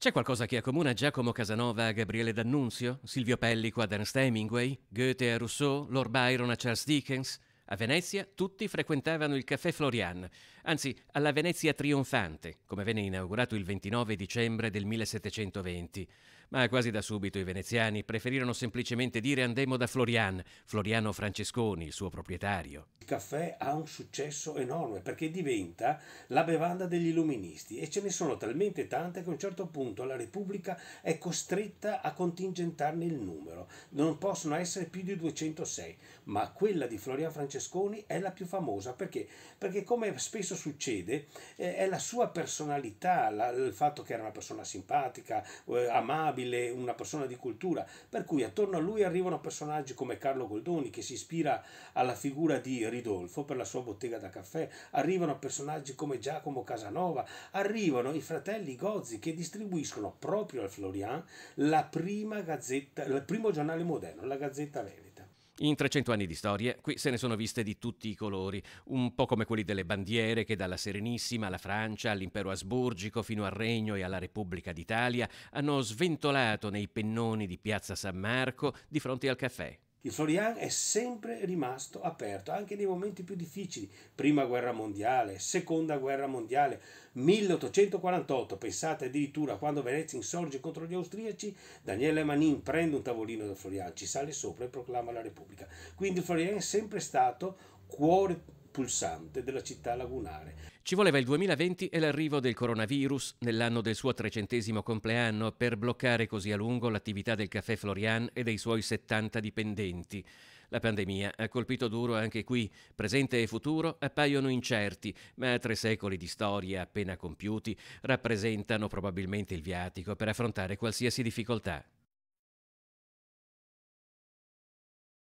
C'è qualcosa che accomuna Giacomo Casanova a Gabriele D'Annunzio, Silvio Pellico a Ernst Hemingway, Goethe a Rousseau, Lord Byron a Charles Dickens? A Venezia tutti frequentavano il Caffè Florian, anzi alla Venezia trionfante, come venne inaugurato il 29 dicembre del 1720. Ma quasi da subito i veneziani preferirono semplicemente dire andemmo da Florian, Floriano Francesconi, il suo proprietario. Il caffè ha un successo enorme perché diventa la bevanda degli illuministi e ce ne sono talmente tante che a un certo punto la Repubblica è costretta a contingentarne il numero. Non possono essere più di 206, ma quella di Florian Francesconi è la più famosa perché, perché come spesso succede, eh, è la sua personalità, il fatto che era una persona simpatica, eh, amabile, abile, una persona di cultura, per cui attorno a lui arrivano personaggi come Carlo Goldoni che si ispira alla figura di Ridolfo per la sua bottega da caffè, arrivano personaggi come Giacomo Casanova, arrivano i fratelli Gozzi che distribuiscono proprio al Florian la prima gazzetta, il primo giornale moderno, la Gazzetta Veneta. In 300 anni di storia qui se ne sono viste di tutti i colori, un po' come quelli delle bandiere che dalla Serenissima alla Francia, all'impero asburgico fino al Regno e alla Repubblica d'Italia hanno sventolato nei pennoni di Piazza San Marco di fronte al caffè. Il Florian è sempre rimasto aperto, anche nei momenti più difficili, prima guerra mondiale, seconda guerra mondiale, 1848, pensate addirittura quando Venezia insorge contro gli austriaci, Daniele Manin prende un tavolino del Florian, ci sale sopra e proclama la Repubblica. Quindi il Florian è sempre stato cuore pulsante della città lagunare. Ci voleva il 2020 e l'arrivo del coronavirus nell'anno del suo trecentesimo compleanno per bloccare così a lungo l'attività del caffè Florian e dei suoi 70 dipendenti. La pandemia ha colpito duro anche qui. Presente e futuro appaiono incerti, ma tre secoli di storia appena compiuti rappresentano probabilmente il viatico per affrontare qualsiasi difficoltà.